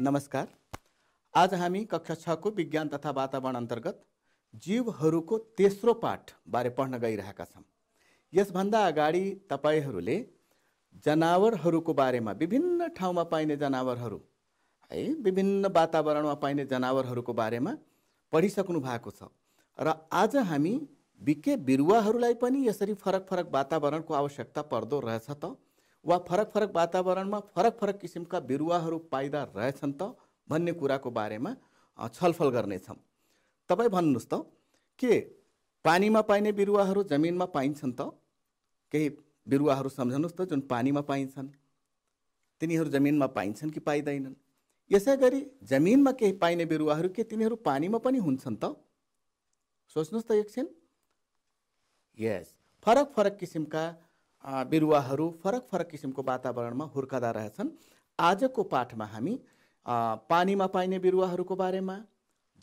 नमस्कार आज हामी कक्षा छको विज्ञान तथा वातावरण अन्तर्गत जीवहरूको तेस्रो पाठबारे पढ्न गइरहेका छौँ यसभन्दा अगाडि तपाईँहरूले जनावरहरूको बारेमा विभिन्न ठाउँमा पाइने जनावरहरू है विभिन्न वातावरणमा पाइने जनावरहरूको बारेमा पढिसक्नु भएको छ र आज हामी विके बिरुवाहरूलाई पनि यसरी फरक फरक वातावरणको आवश्यकता पर्दो रहेछ त वा फरक फरक वातावरणमा फरक फरक किसिमका बिरुवाहरू पाइदा रहेछन् त भन्ने कुराको बारेमा छलफल गर्नेछौँ तपाईँ भन्नुहोस् त के पानीमा पाइने बिरुवाहरू जमिनमा पाइन्छन् त केही बिरुवाहरू सम्झनुहोस् त जुन पानीमा पाइन्छन् तिनीहरू जमिनमा पाइन्छन् कि पाइँदैनन् यसै गरी जमिनमा केही पाइने बिरुवाहरू के तिनीहरू पानीमा पनि हुन्छन् त सोच्नुहोस् त एकछिन यस फरक फरक किसिमका बिरुवाहरू फरक फरक किसिमको वातावरणमा हुर्कदा रहेछन् आजको पाठमा हामी पानीमा पाइने बिरुवाहरूको बारेमा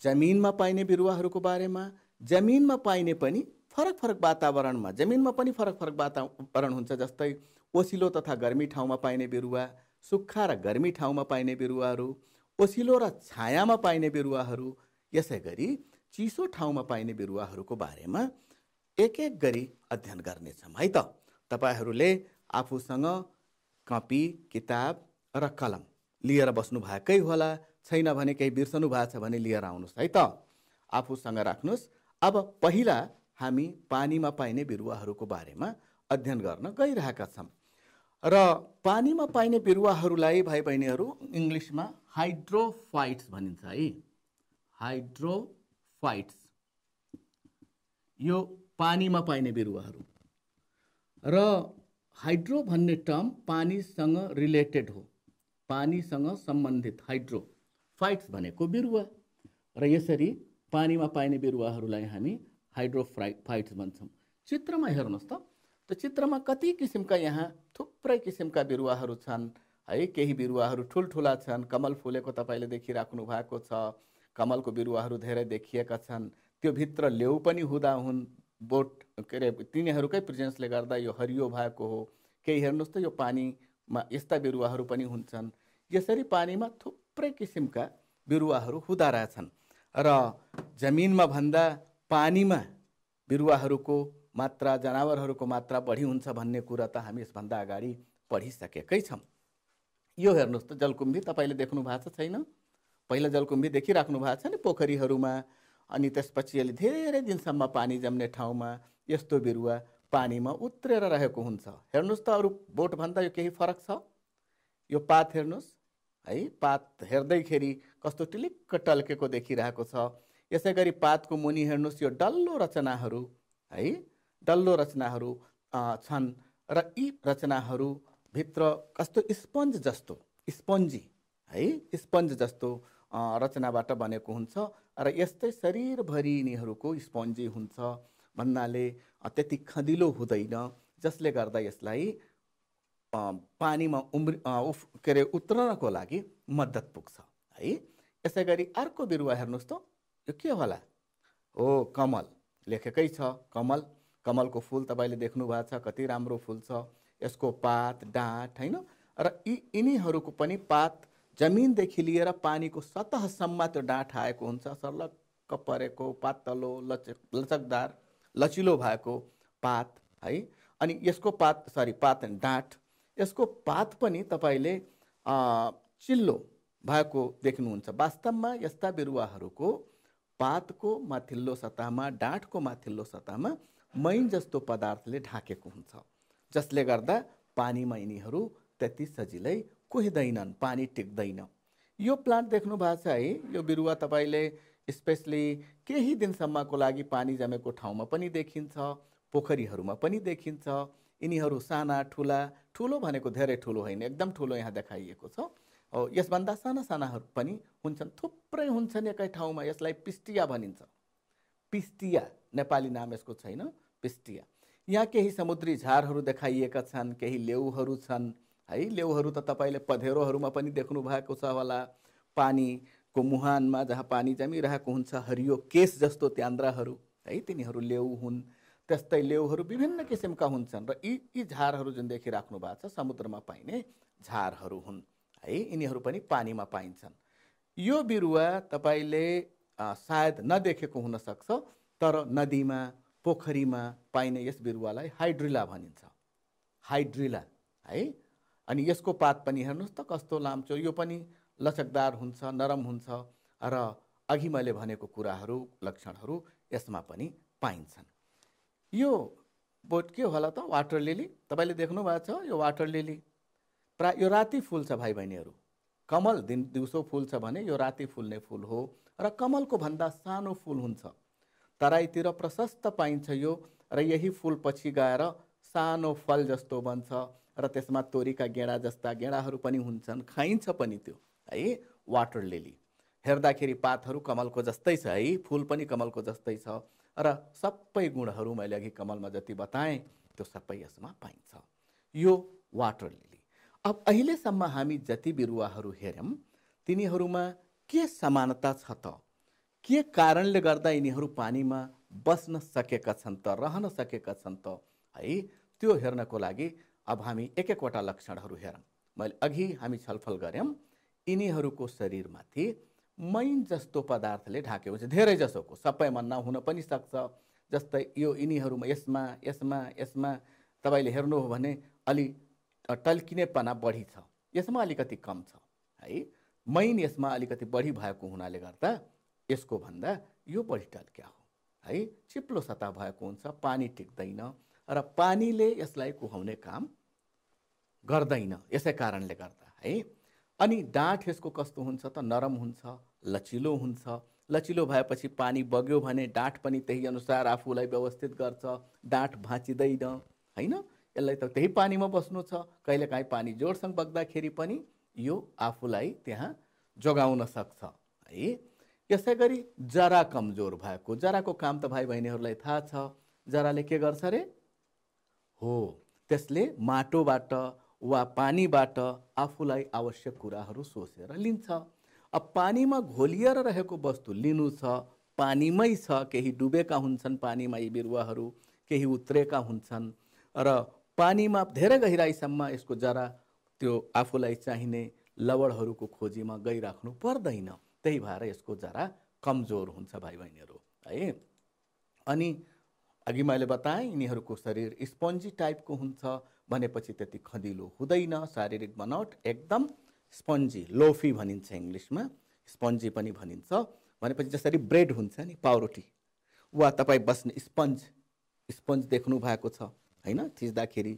जमिनमा पाइने बिरुवाहरूको बारेमा जमिनमा पाइने पनि फरक फरक वातावरणमा जमिनमा पनि फरक फरक वातावरण हुन्छ जस्तै ओसिलो तथा गर्मी ठाउँमा पाइने बिरुवा सुक्खा र गर्मी ठाउँमा पाइने बिरुवाहरू ओसिलो र छायामा पाइने बिरुवाहरू यसै गरी चिसो ठाउँमा पाइने बिरुवाहरूको बारेमा एक एक गरी अध्ययन गर्नेछौँ है त तपाईँहरूले आफूसँग कपी किताब र कलम लिएर बस्नु भएकै होला छैन भने केही बिर्सनु भएको छ भने लिएर आउनुहोस् है त आफूसँग राख्नुहोस् अब पहिला हामी पानीमा पाइने बिरुवाहरूको बारेमा अध्ययन गर्न गइरहेका छौँ र पानीमा पाइने बिरुवाहरूलाई भाइ बहिनीहरू इङ्ग्लिसमा हाइड्रोफाइट्स भनिन्छ है हाइड्रोफाइट्स यो पानीमा पाइने बिरुवाहरू र हाइड्रो भन्ने टर्म पानीसँग रिलेटेड हो पानीसँग सम्बन्धित हाइड्रो फाइट्स भनेको बिरुवा र यसरी पानीमा पाइने बिरुवाहरूलाई हामी फ्राइ फाइट्स भन्छौँ चित्रमा हेर्नुहोस् त त चित्रमा कति किसिमका यहाँ थुप्रै किसिमका बिरुवाहरू छन् है केही बिरुवाहरू ठुल्ठुला छन् कमल फुलेको तपाईँले देखिराख्नु भएको छ कमलको बिरुवाहरू धेरै देखिएका छन् त्यो भित्र लेउ पनि हुँदा हुन् बोट के अरे तिनीहरूकै प्रेजेन्सले गर्दा यो हरियो भएको हो केही हेर्नुहोस् त यो पानीमा यस्ता बिरुवाहरू पनि हुन्छन् यसरी पानीमा थुप्रै किसिमका बिरुवाहरू हुँदा रहेछन् र जमिनमा भन्दा पानीमा बिरुवाहरूको मात्रा जनावरहरूको मात्रा बढी हुन्छ भन्ने कुरा त हामी यसभन्दा अगाडि पढिसकेकै छौँ यो हेर्नुहोस् त जलकुम्भी तपाईँले देख्नु भएको छैन पहिला जलकुम्भी देखिराख्नु भएको छ नि पोखरीहरूमा अनि त्यसपछि अलि धेरै दिनसम्म पानी जम्ने ठाउँमा यस्तो बिरुवा पानीमा उत्रेर रहेको हुन्छ हेर्नुहोस् त अरू बोटभन्दा यो केही फरक छ यो पात हेर्नुहोस् है पात हेर्दैखेरि कस्तो टिलिक्क टल्केको देखिरहेको छ यसै गरी पातको मुनि हेर्नुहोस् यो डल्लो रचनाहरू है डल्लो रचनाहरू छन् र यी रचनाहरूभित्र कस्तो स्पन्ज जस्तो स्पन्जी है स्पन्ज जस्तो रचनाबाट बनेको हुन्छ र यस्तै शरीरभरि यिनीहरूको स्पन्जी हुन्छ भन्नाले त्यति खदिलो हुँदैन जसले गर्दा यसलाई पानीमा उम्रि उफ के अरे उत्रनको लागि मद्दत पुग्छ है यसै गरी अर्को बिरुवा हेर्नुहोस् त यो के होला हो कमल लेखेकै छ कमल कमलको फुल तपाईँले देख्नु भएको छ कति राम्रो फुल छ यसको पात डाँठ होइन र यी यिनीहरूको पनि पात जमिनदेखि लिएर पानीको सतहसम्म त्यो डाँठ आएको हुन्छ सर्लक्क परेको पातलो लचक लचकदार लचिलो भएको पात है अनि यसको पात सरी पात डाँठ यसको पात पनि तपाईँले चिल्लो भएको देख्नुहुन्छ वास्तवमा यस्ता बिरुवाहरूको पातको माथिल्लो सतहमा डाँठको माथिल्लो सतहमा मैन जस्तो पदार्थले ढाकेको हुन्छ जसले गर्दा पानीमा यिनीहरू त्यति सजिलै कुहिँदैनन् पानी टिक्दैन यो प्लान्ट देख्नु भएको छ है यो बिरुवा तपाईँले स्पेसली केही दिनसम्मको लागि पानी जमेको ठाउँमा पनि देखिन्छ पोखरीहरूमा पनि देखिन्छ यिनीहरू साना ठुला ठुलो भनेको धेरै ठुलो होइन एकदम ठुलो यहाँ देखाइएको छ यसभन्दा साना सानाहरू पनि हुन्छन् थुप्रै हुन्छन् एकै ठाउँमा यसलाई पिस्टिया भनिन्छ पिस्टिया नेपाली नाम यसको छैन पिस्टिया यहाँ केही समुद्री झारहरू देखाइएका छन् केही लेउहरू छन् है लेउहरू त तपाईँले पधेरोहरूमा पनि देख्नु भएको छ होला पानीको मुहानमा जहाँ पानी जमिरहेको हुन्छ हरियो केस जस्तो त्यान्द्राहरू है तिनीहरू लेउ हुन् त्यस्तै लेउहरू विभिन्न किसिमका हुन्छन् र यी यी झारहरू जुन देखिराख्नु भएको छ समुद्रमा पाइने झारहरू हुन् है यिनीहरू पनि पानीमा पाइन्छन् यो बिरुवा तपाईँले सायद नदेखेको हुनसक्छ तर नदीमा पोखरीमा पाइने यस बिरुवालाई हाइड्रिला भनिन्छ हाइड्रिला है अनि यसको पात पनि हेर्नुहोस् त कस्तो लाम्चो यो पनि लचकदार हुन्छ नरम हुन्छ र अघि मैले भनेको कुराहरू लक्षणहरू यसमा पनि पाइन्छन् यो बोट के होला त वाटर लिली तपाईँले देख्नु भएको छ यो वाटर लिली प्रा यो राति फुल्छ भाइ बहिनीहरू कमल दिन दिउँसो फुल्छ भने यो राति फुल्ने फुल हो र कमलको भन्दा सानो फुल हुन्छ तराईतिर प्रशस्त पाइन्छ यो र यही फुल पछि गएर सानो फल जस्तो बन्छ र त्यसमा तोरीका गेडा जस्ता गेडाहरू पनि हुन्छन् खाइन्छ पनि त्यो है वाटर लिली हेर्दाखेरि पातहरू कमलको जस्तै छ है फुल पनि कमलको जस्तै छ र सबै गुणहरू मैले अघि कमलमा जति बताएँ त्यो सबै यसमा पाइन्छ यो वाटर लिली अब अहिलेसम्म हामी जति बिरुवाहरू हेऱ्यौँ तिनीहरूमा के समानता छ त के कारणले गर्दा यिनीहरू पानीमा बस्न सकेका छन् त रहन सकेका छन् त है त्यो हेर्नको लागि अब हामी एक एकवटा लक्षणहरू हेरौँ मैले अघि हामी छलफल गऱ्यौँ यिनीहरूको शरीरमाथि मैन जस्तो पदार्थले ढाकेको हुन्छ धेरै जसोको सबैमा नहुन पनि सक्छ जस्तै यो यिनीहरूमा यसमा यसमा यसमा तपाईँले हेर्नु हो भने अलि टल्किनेपना बढी छ यसमा अलिकति कम छ है मैन यसमा अलिकति बढी भएको हुनाले गर्दा यसको भन्दा यो बढी टल्क्या हो है चिप्लो सतह भएको हुन्छ पानी टिक्दैन र पानीले यसलाई कुहाउने काम गर्दैन यसै कारणले गर्दा है अनि डाँठ यसको कस्तो हुन्छ त नरम हुन्छ लचिलो हुन्छ लचिलो भएपछि पानी बग्यो भने डाँठ पनि त्यही अनुसार आफूलाई व्यवस्थित गर्छ डाँठ भाँचिँदैन होइन यसलाई त त्यही पानीमा बस्नु छ कहिलेकाहीँ पानी जोडसँग बग्दाखेरि पनि यो आफूलाई त्यहाँ जोगाउन सक्छ है यसै गरी जरा कमजोर भएको जराको काम त भाइ बहिनीहरूलाई थाहा छ जराले के गर्छ अरे हो त्यसले माटोबाट वा पानीबाट आफूलाई आवश्यक कुराहरू सोसेर लिन्छ अब पानीमा घोलिएर रहेको वस्तु लिनु छ पानीमै छ केही डुबेका हुन्छन् पानीमा यी बिरुवाहरू केही उत्रेका हुन्छन् र पानीमा धेरै गहिराइसम्म यसको जरा त्यो आफूलाई चाहिने लवडहरूको खोजीमा गइराख्नु पर्दैन त्यही भएर यसको जरा कमजोर हुन्छ भाइ बहिनीहरू है अनि अघि मैले बताएँ यिनीहरूको शरीर स्पन्जी टाइपको हुन्छ भनेपछि त्यति खदिलो हुँदैन शारीरिक बनावट एकदम स्पन्जी लोफी भनिन्छ इङ्ग्लिसमा स्पन्जी पनि भनिन्छ भनेपछि जसरी ब्रेड हुन्छ नि पाउरोटी वा तपाईँ बस्ने स्पन्ज स्पन्ज देख्नु भएको छ होइन थिच्दाखेरि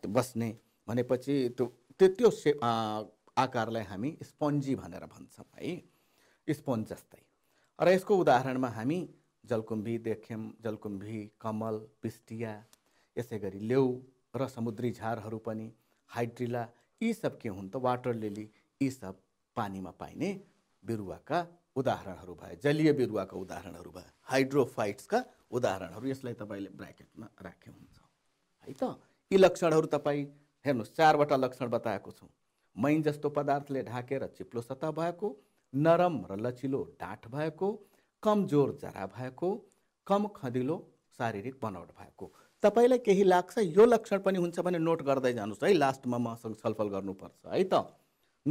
त्यो बस्ने भनेपछि त्यो त्यो त्यो से आकारलाई हामी स्पन्जी भनेर भन्छौँ है स्पन्ज जस्तै र यसको उदाहरणमा हामी जलकुम्भी देख्यौँ जलकुम्भी कमल पिस्टिया यसै गरी लेउ र समुद्री झारहरू पनि हाइड्रिला यी सब के हुन् त वाटर लिली यी सब पानीमा पाइने बिरुवाका उदाहरणहरू भए जलीय बिरुवाका उदाहरणहरू भए हाइड्रोफाइट्सका उदाहरणहरू यसलाई तपाईँले ब्राकेटमा राखे हुन्छ है त यी लक्षणहरू तपाईँ हेर्नुहोस् चारवटा लक्षण बताएको छु मैन जस्तो पदार्थले ढाकेर चिप्लो सतह भएको नरम र लचिलो डाँठ भएको कमजोर जरा भएको कम खदिलो शारीरिक बनावट भएको तपाईँलाई केही लाग्छ यो लक्षण पनि हुन्छ भने नोट गर्दै जानुहोस् है लास्टमा मसँग छलफल गर्नुपर्छ है त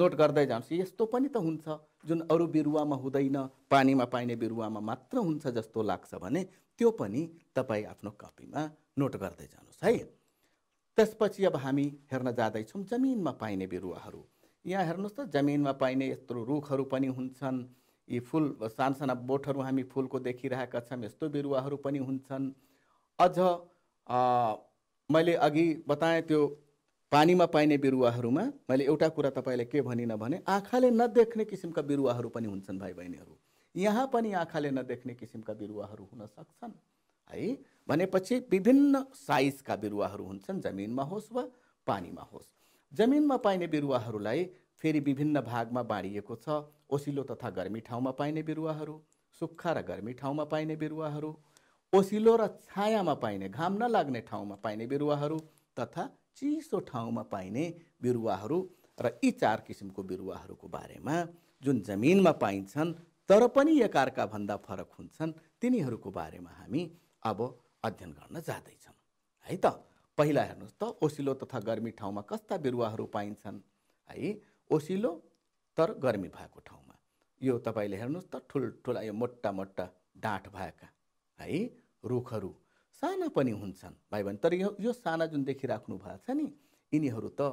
नोट गर्दै जानुहोस् यस्तो पनि त हुन्छ जुन अरू बिरुवामा हुँदैन पानीमा पाइने बिरुवामा मात्र हुन्छ जस्तो लाग्छ भने त्यो पनि तपाईँ आफ्नो कपीमा नोट गर्दै जानुहोस् है त्यसपछि अब हामी हेर्न जाँदैछौँ जमिनमा पाइने बिरुवाहरू यहाँ हेर्नुहोस् त जमिनमा पाइने यत्रो रुखहरू पनि हुन्छन् यी फुल साना बोटहरू हामी फुलको देखिरहेका छौँ यस्तो बिरुवाहरू पनि हुन्छन् अझ मैले अघि बताएँ त्यो पानीमा पाइने बिरुवाहरूमा मैले एउटा कुरा तपाईँले के भनिनँ भने आँखाले नदेख्ने किसिमका बिरुवाहरू पनि हुन्छन् भाइ बहिनीहरू यहाँ पनि आँखाले नदेख्ने किसिमका बिरुवाहरू हुन सक्छन् है भनेपछि विभिन्न साइजका बिरुवाहरू हुन्छन् जमिनमा होस् वा पानीमा होस् जमिनमा पाइने बिरुवाहरूलाई फेरि विभिन्न भागमा बाँडिएको छ ओसिलो तथा गर्मी ठाउँमा पाइने बिरुवाहरू सुक्खा र गर्मी ठाउँमा पाइने बिरुवाहरू ओसिलो र छायामा पाइने घाम नलाग्ने ठाउँमा पाइने बिरुवाहरू तथा चिसो ठाउँमा पाइने बिरुवाहरू र यी चार किसिमको बिरुवाहरूको बारेमा जुन जमिनमा पाइन्छन् तर पनि एकअर्काभन्दा फरक हुन्छन् तिनीहरूको बारेमा हामी अब अध्ययन गर्न जाँदैछौँ है त पहिला हेर्नुहोस् त ओसिलो तथा गर्मी ठाउँमा कस्ता बिरुवाहरू पाइन्छन् है ओसिलो तर गर्मी भएको ठाउँमा यो तपाईँले हेर्नुहोस् त ठुल्ठुला यो मोटा मोटा डाँठ भएका है रुखहरू साना पनि हुन्छन् भाइ बहिनी तर यो यो साना जुन देखिराख्नु भएको छ नि यिनीहरू त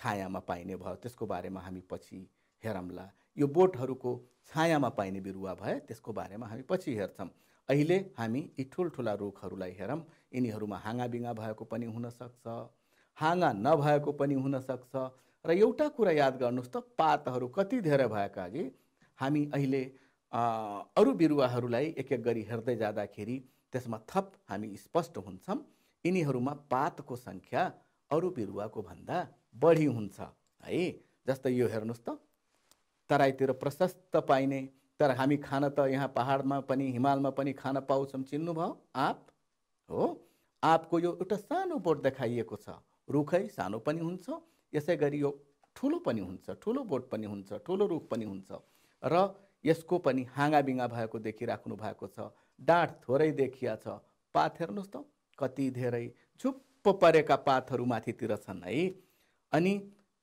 छायामा पाइने भयो त्यसको बारेमा हामी पछि हेरौँला यो बोटहरूको छायामा पाइने बिरुवा भए त्यसको बारेमा हामी पछि हेर्छौँ अहिले हामी यी ठुल्ठुला रुखहरूलाई हेरौँ यिनीहरूमा हाँगाबिँगा भएको पनि हुनसक्छ हाँगा नभएको पनि हुनसक्छ र एउटा कुरा याद गर्नुहोस् त पातहरू कति धेरै भएका कि हामी अहिले अरू बिरुवाहरूलाई एक एक गरी हेर्दै जाँदाखेरि त्यसमा थप हामी स्पष्ट हुन्छौँ यिनीहरूमा पातको सङ्ख्या अरू बिरुवाको भन्दा बढी हुन्छ है जस्तै यो हेर्नुहोस् त तराईतिर प्रशस्त पाइने तर हामी खान त यहाँ पहाडमा पनि हिमालमा पनि खान पाउँछौँ चिन्नुभयो आँप हो आँपको यो एउटा सानो बोट देखाइएको छ रुखै सानो पनि हुन्छ यसै गरी यो ठुलो पनि हुन्छ ठुलो बोट पनि हुन्छ ठुलो रुख पनि हुन्छ र यसको पनि हाँगाबिँगा भएको देखिराख्नु भएको छ डाँठ थोरै देखिया छ पात हेर्नुहोस् त कति धेरै झुप्प परेका पातहरू माथितिर छन् है अनि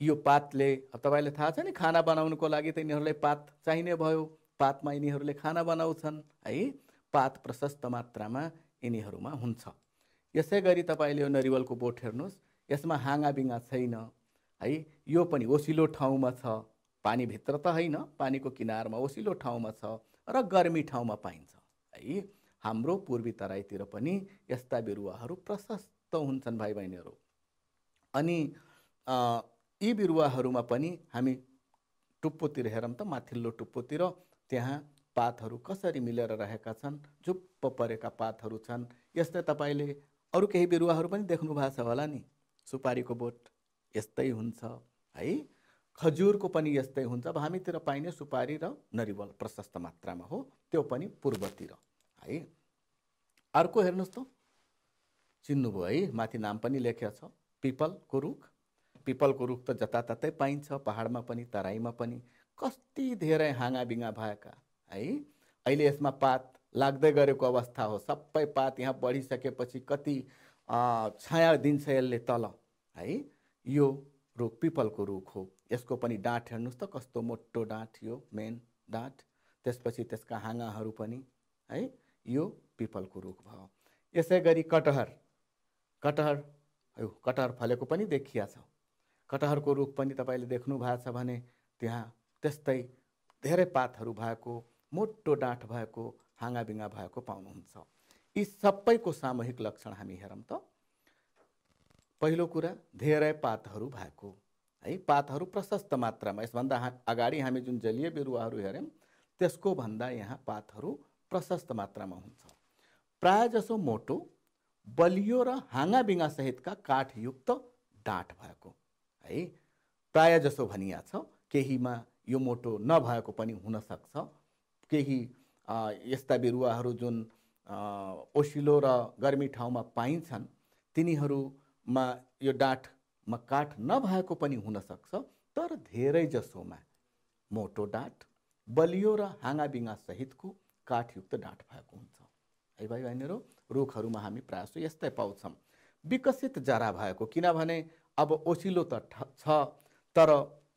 यो पातले तपाईँले थाहा छ नि खाना बनाउनुको लागि त यिनीहरूलाई पात चाहिने भयो पातमा यिनीहरूले खाना बनाउँछन् है पात प्रशस्त मात्रामा यिनीहरूमा हुन्छ यसै गरी तपाईँले यो नरिवलको बोट हेर्नुहोस् यसमा हाँगाबिङ्गा छैन है यो पनि ओसिलो ठाउँमा छ पानीभित्र त होइन पानीको किनारमा ओसिलो ठाउँमा छ र गर्मी ठाउँमा पाइन्छ है हाम्रो पूर्वी तराईतिर पनि यस्ता बिरुवाहरू प्रशस्त हुन्छन् भाइ बहिनीहरू अनि यी बिरुवाहरूमा पनि हामी टुप्पोतिर हेरौँ त माथिल्लो टुप्पोतिर त्यहाँ पातहरू कसरी मिलेर रहेका छन् झुप्प परेका पातहरू छन् यस्तै तपाईँले अरू केही बिरुवाहरू पनि देख्नु भएको छ होला नि सुपारीको बोट यस्तै हुन्छ है खजुरको पनि यस्तै हुन्छ अब हामीतिर पाइने सुपारी र नरिवल प्रशस्त मात्रामा हो त्यो पनि पूर्वतिर है अर्को हेर्नुहोस् त चिन्नुभयो है माथि नाम पनि लेखेको छ पिपलको रुख पिपलको रुख त जताततै पाइन्छ पहाडमा पनि तराईमा पनि कति धेरै हाँगाबिङा भएका है अहिले यसमा पात लाग्दै गरेको अवस्था हो सबै पात यहाँ बढिसकेपछि कति छाया दिन्छ यसले तल है यो रुख पिपलको रुख हो यसको पनि डाँठ हेर्नुहोस् त कस्तो मोटो डाँठ यो मेन डाँठ त्यसपछि त्यसका हाँगाहरू पनि है यो पिपलको रुख भयो यसै गरी कटहर कटहर कटहर फलेको पनि देखिया छ कटहरको रुख पनि तपाईँले देख्नु भएको छ भने त्यहाँ त्यस्तै धेरै पातहरू भएको मोटो डाँठ भएको हाँगाबिङ्गा भएको पाउनुहुन्छ यी सबैको सामूहिक लक्षण हामी हेरौँ त पहिलो कुरा धेरै पातहरू भएको है पातहरू प्रशस्त मात्रामा यसभन्दा हा अगाडि हामी जुन जलीय बिरुवाहरू हेऱ्यौँ त्यसको भन्दा यहाँ पातहरू प्रशस्त मात्रामा हुन्छ प्राय जसो मोटो बलियो र हाँगाबिङासहितका सहितका काठयुक्त डाँट भएको है प्राय जसो भनिया छ केहीमा यो मोटो नभएको पनि हुनसक्छ केही यस्ता बिरुवाहरू जुन ओसिलो र गर्मी ठाउँमा पाइन्छन् तिनीहरू मा यो डाँठमा काठ नभएको पनि हुनसक्छ तर धेरै जसोमा मोटो डाँठ बलियो र हाँगाबिँगा सहितको काठयुक्त डाँठ भएको हुन्छ है भाइ बहिनीहरू रुखहरूमा हामी प्रायः यस्तै पाउँछौँ विकसित जरा भएको किनभने अब ओसिलो त छ तर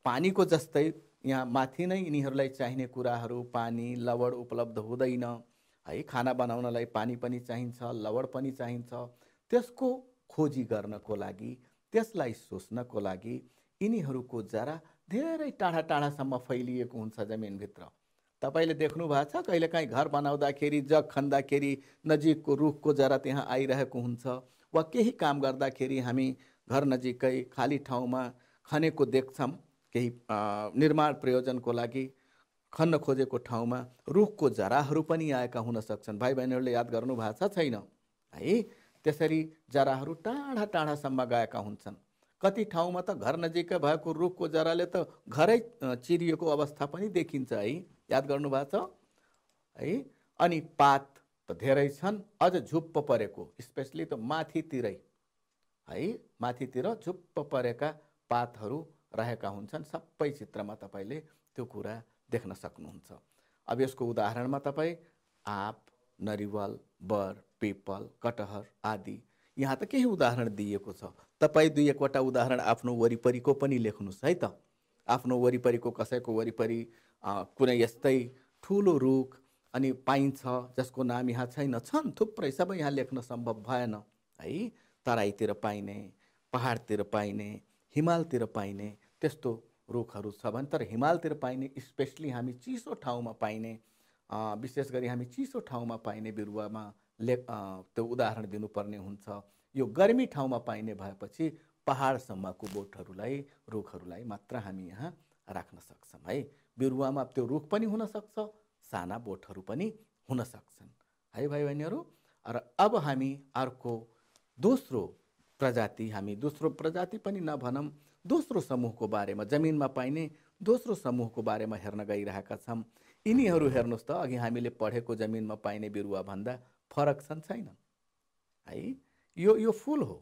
पानीको जस्तै यहाँ माथि नै यिनीहरूलाई चाहिने कुराहरू पानी लवड उपलब्ध हुँदैन है खाना बनाउनलाई पानी पनि चाहिन्छ लवड पनि चाहिन्छ त्यसको खोजी गर्नको लागि त्यसलाई सोच्नको लागि यिनीहरूको जरा धेरै टाढा टाढासम्म फैलिएको हुन्छ जमिनभित्र तपाईँले देख्नु भएको छ कहिलेकाहीँ घर बनाउँदाखेरि जग खन्दाखेरि नजिकको रुखको जरा त्यहाँ आइरहेको हुन्छ वा केही काम गर्दाखेरि हामी घर नजिकै खाली ठाउँमा खनेको देख्छौँ केही निर्माण प्रयोजनको लागि खन्न खोजेको ठाउँमा रुखको जराहरू पनि आएका हुन सक्छन् भाइ बहिनीहरूले याद गर्नु भएको छ छैन है त्यसरी जराहरू टाढा टाढासम्म गएका हुन्छन् कति ठाउँमा त घर नजिकै भएको रुखको जराले त घरै चिरिएको अवस्था पनि देखिन्छ है याद गर्नुभएको छ है अनि पात त धेरै छन् अझ झुप्प परेको स्पेसली त माथितिरै है माथितिर झुप्प परेका पातहरू रहेका हुन्छन् सबै चित्रमा तपाईँले त्यो कुरा देख्न सक्नुहुन्छ अब यसको उदाहरणमा तपाईँ आँप नरिवल बर पेपल कटहर आदि यहाँ त केही उदाहरण दिइएको छ तपाईँ दुई एकवटा उदाहरण आफ्नो वरिपरिको पनि लेख्नुहोस् है त आफ्नो वरिपरिको कसैको वरिपरि कुनै यस्तै ठुलो रुख अनि पाइन्छ जसको नाम यहाँ छैन छन् थुप्रै सबै यहाँ लेख्न सम्भव भएन है तराईतिर पाइने पहाडतिर पाइने हिमालतिर पाइने त्यस्तो रुखहरू छ भने तर हिमालतिर पाइने स्पेसली हामी चिसो ठाउँमा पाइने विशेष गरी हामी चिसो ठाउँमा पाइने बिरुवामा ले त्यो उदाहरण दिनुपर्ने हुन्छ यो गर्मी ठाउँमा पाइने भएपछि पहाडसम्मको बोटहरूलाई रुखहरूलाई मात्र हामी यहाँ राख्न सक्छौँ है बिरुवामा त्यो रुख पनि हुनसक्छ साना बोटहरू पनि हुन सक्छन् है भाइ बहिनीहरू र अब हामी अर्को दोस्रो प्रजाति हामी दोस्रो प्रजाति पनि नभनौँ दोस्रो समूहको बारेमा जमिनमा पाइने दोस्रो समूहको बारेमा हेर्न गइरहेका छौँ यिनीहरू हेर्नुहोस् त अघि हामीले पढेको जमिनमा पाइने बिरुवाभन्दा फरक छन् छैन है यो यो फुल हो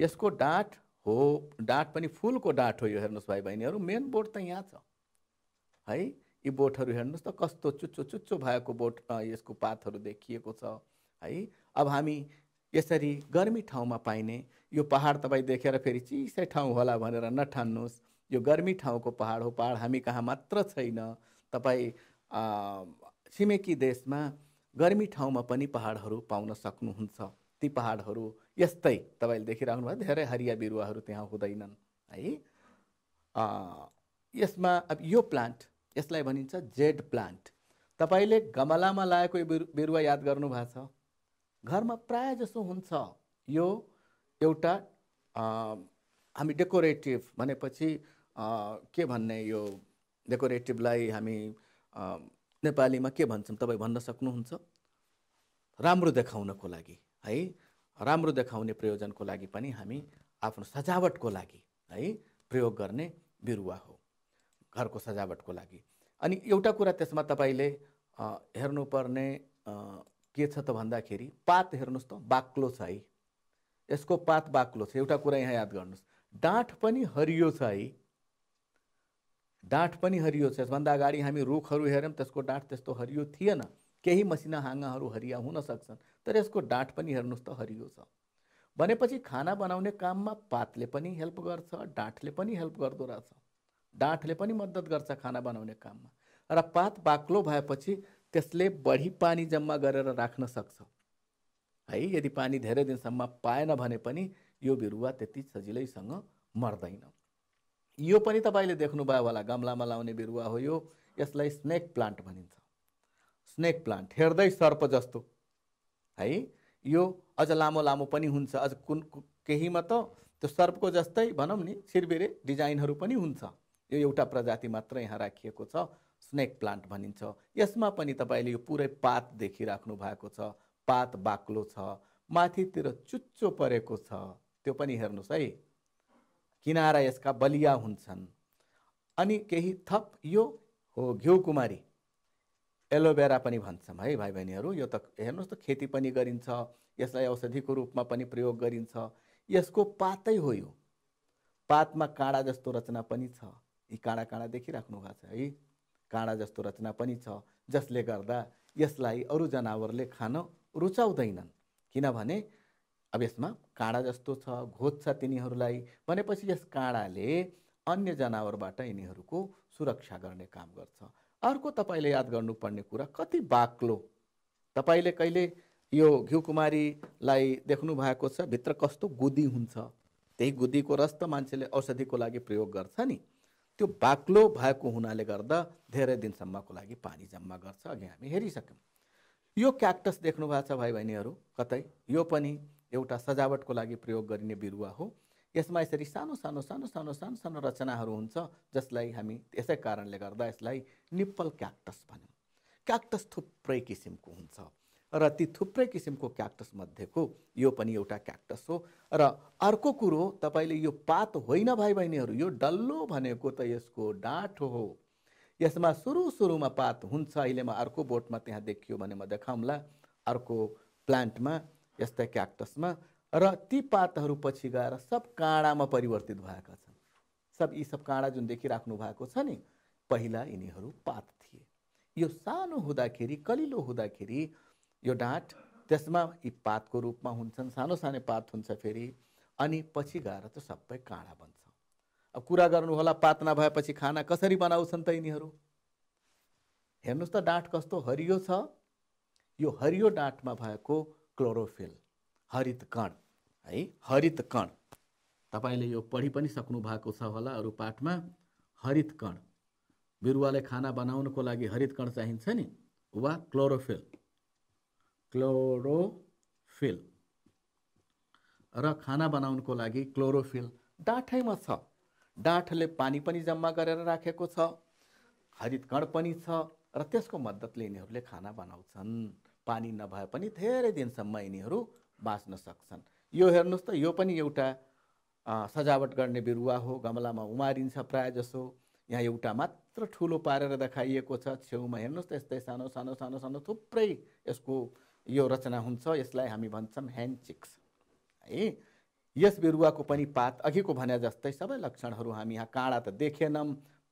यसको डाँट हो डाँट पनि फुलको डाँट हो यो हेर्नुहोस् भाइ बहिनीहरू मेन बोट त यहाँ छ है यी बोटहरू हेर्नुहोस् त कस्तो चुच्चो चुच्चो भएको बोट यसको पातहरू देखिएको छ है अब हामी यसरी गर्मी ठाउँमा पाइने यो पहाड तपाईँ देखेर फेरि चिसै ठाउँ होला भनेर नठान्नुहोस् यो गर्मी ठाउँको पहाड हो पहाड हामी कहाँ मात्र छैन तपाईँ छिमेकी देशमा गर्मी ठाउँमा पनि पहाडहरू पाउन सक्नुहुन्छ ती पहाडहरू यस्तै तपाईँले देखिराख्नु भयो धेरै हरिया बिरुवाहरू त्यहाँ हुँदैनन् है यसमा अब यो प्लान्ट यसलाई भनिन्छ जेड प्लान्ट तपाईँले गमलामा लगाएको बिरुवा याद गर्नुभएको छ घरमा प्राय जसो हुन्छ यो एउटा हामी डेकोरेटिभ भनेपछि के भन्ने यो डेकोरेटिभलाई हामी नेपालीमा के भन्छौँ तपाईँ भन्न सक्नुहुन्छ राम्रो देखाउनको लागि है राम्रो देखाउने प्रयोजनको लागि पनि हामी आफ्नो सजावटको लागि है प्रयोग गर्ने बिरुवा हो घरको सजावटको लागि अनि एउटा कुरा त्यसमा तपाईँले हेर्नुपर्ने के छ त भन्दाखेरि पात हेर्नुहोस् त बाक्लो छ है यसको पात बाक्लो छ एउटा कुरा यहाँ याद गर्नुहोस् डाँठ पनि हरियो छ है डाँठ पनि हरियो छ यसभन्दा अगाडि हामी रुखहरू हेऱ्यौँ त्यसको डाँठ त्यस्तो हरियो थिएन केही मसिना हाँगाहरू हरिया हुन सक्छन् तर यसको डाँठ पनि हेर्नुहोस् त हरियो छ भनेपछि खाना बनाउने काममा पातले पनि हेल्प गर्छ डाँठले पनि हेल्प गर्दो रहेछ डाँठले पनि मद्दत गर्छ खाना बनाउने काममा र पात बाक्लो भएपछि त्यसले बढी पानी जम्मा गरेर राख्न सक्छ है यदि पानी धेरै दिनसम्म पाएन भने पनि यो बिरुवा त्यति सजिलैसँग मर्दैन यो पनि तपाईँले देख्नुभयो होला गमलामा लाउने बिरुवा हो यो यसलाई स्नेक प्लान्ट भनिन्छ स्नेक प्लान्ट हेर्दै सर्प जस्तो है यो अझ लामो लामो पनि हुन्छ अझ कुन केहीमा त त्यो सर्पको जस्तै भनौँ नि छिरबिरे डिजाइनहरू पनि हुन्छ यो एउटा प्रजाति मात्र यहाँ राखिएको छ स्नेक प्लान्ट भनिन्छ यसमा पनि तपाईँले यो पुरै पात देखिराख्नु भएको छ पात बाक्लो छ माथितिर चुच्चो परेको छ त्यो पनि हेर्नुहोस् है किनारा यसका बलिया हुन्छन् अनि केही थप यो हो घिउकुमारी एलोभेरा पनि भन्छौँ है भाइ बहिनीहरू यो त हेर्नुहोस् त खेती पनि गरिन्छ यसलाई औषधिको रूपमा पनि प्रयोग गरिन्छ यसको पातै हो यो पातमा काँडा जस्तो रचना पनि छ यी काँडा काँडा देखिराख्नु भएको छ है काँडा जस्तो रचना पनि छ जसले गर्दा यसलाई अरू जनावरले खान रुचाउँदैनन् किनभने अब यसमा काँडा जस्तो छ घोत छ तिनीहरूलाई भनेपछि यस काँडाले अन्य जनावरबाट यिनीहरूको सुरक्षा गर्ने काम गर्छ अर्को तपाईँले याद गर्नुपर्ने कुरा कति बाक्लो तपाईँले कहिले यो घिउकुमारीलाई भएको छ भित्र कस्तो गुदी हुन्छ त्यही गुदीको रस त मान्छेले औषधिको लागि प्रयोग गर्छ नि त्यो बाक्लो भएको हुनाले गर्दा धेरै दिनसम्मको लागि पानी जम्मा गर्छ अघि हामी हेरिसक्यौँ यो क्याक्टस देख्नु भएको छ भाइ बहिनीहरू कतै यो पनि एउटा सजावटको लागि प्रयोग गरिने बिरुवा हो यसमा यसरी सानो सानो सानो सानो सानो सानो रचनाहरू हुन्छ जसलाई हामी यसै कारणले गर्दा यसलाई निप्पल क्याक्टस भन्यौँ क्याक्टस थुप्रै किसिमको हुन्छ र ती थुप्रै किसिमको क्याक्टस मध्येको यो पनि एउटा क्याक्टस हो र अर्को कुरो तपाईँले यो पात होइन भाइ बहिनीहरू यो डल्लो भनेको त यसको डाँठ हो यसमा सुरु सुरुमा पात हुन्छ अहिले म अर्को बोटमा त्यहाँ देखियो भने म देखाउँला अर्को प्लान्टमा यस्ता क्याक्टसमा र ती पातहरू पछि गएर सब काँडामा परिवर्तित भएका छन् सब यी सब काँडा जुन देखिराख्नु भएको छ नि पहिला यिनीहरू पात थिए यो सानो हुँदाखेरि कलिलो हुँदाखेरि यो डाँट त्यसमा यी पातको रूपमा हुन्छन् सानो सानो पात हुन्छ फेरि अनि पछि गएर त सबै काँडा बन्छ अब कुरा गर्नुहोला पात नभएपछि खाना कसरी बनाउँछन् त यिनीहरू हेर्नुहोस् त डाँट कस्तो हरियो छ यो हरियो डाँटमा भएको क्लोरोफिल हरित कण है हरित कण तपाईँले यो पढि पनि सक्नु भएको छ होला अरू पाठमा हरित कण बिरुवाले खाना बनाउनको लागि हरित कण चाहिन्छ नि वा क्लोरोफिल क्लोरोफिल र खाना बनाउनको लागि क्लोरोफिल डाँठैमा छ डाँठले पानी पनि जम्मा गरेर राखेको छ हरित कण पनि छ र त्यसको मद्दतले यिनीहरूले खाना बनाउँछन् पानी नभए पनि धेरै दिनसम्म यिनीहरू बाँच्न सक्छन् यो हेर्नुहोस् त यो पनि एउटा सजावट गर्ने बिरुवा हो गमलामा उमारिन्छ प्रायः जसो यहाँ एउटा मात्र ठुलो पारेर देखाइएको छ छेउमा हेर्नुहोस् त यस्तै सानो सानो सानो सानो थुप्रै यसको यो रचना हुन्छ यसलाई हामी भन्छौँ ह्यान्ड चिक्स है यस बिरुवाको पनि पात अघिको भने जस्तै सबै लक्षणहरू हामी यहाँ काँडा त देखेनौँ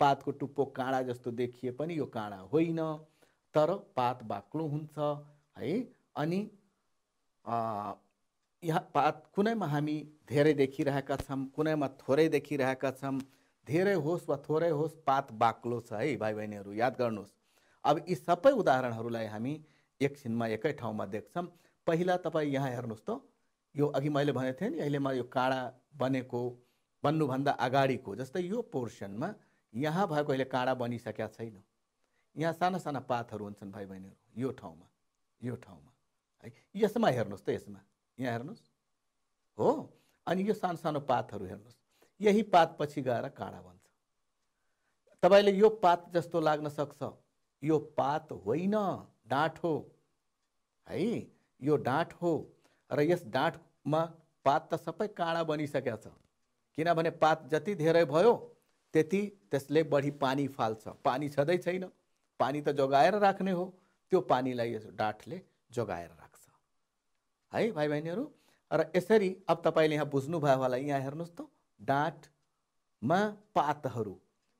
पातको टुप्पो काँडा जस्तो देखिए पनि यो काँडा होइन तर पात बाक्लो हुन्छ है अनि यहाँ पात कुनैमा हामी धेरै देखिरहेका छौँ कुनैमा थोरै देखिरहेका छौँ धेरै होस् वा थोरै होस् पात बाक्लो छ है भाइ बहिनीहरू याद गर्नुहोस् अब यी सबै उदाहरणहरूलाई हामी एकछिनमा एकै ठाउँमा देख्छौँ पहिला तपाईँ यहाँ हेर्नुहोस् त यो अघि मैले भनेको थिएँ नि अहिलेमा यो काँडा बनेको बन्नुभन्दा अगाडिको जस्तै यो पोर्सनमा यहाँ भएको अहिले काँडा बनिसकेका छैन यहाँ साना साना पातहरू हुन्छन् भाइ बहिनीहरू यो ठाउँमा यो ठाउँमा है यसमा हेर्नुहोस् त यसमा यहाँ हेर्नुहोस् हो अनि यो सानो सानो पातहरू हेर्नुहोस् यही पात पछि गएर काँडा बन्छ तपाईँले यो पात जस्तो लाग्न सक्छ यो पात होइन डाँठ हो है यो डाँठ हो र यस डाँठमा पात त सबै काँडा बनिसकेको छ किनभने पात जति धेरै भयो त्यति त्यसले बढी पानी फाल्छ पानी छँदै छैन पानी त जोगाएर राख्ने हो त्यो पानीलाई यस डाठले जोगाएर राख्छ है भाइ बहिनीहरू र यसरी अब तपाईँले यहाँ बुझ्नुभयो होला यहाँ हेर्नुहोस् त डाँठमा पातहरू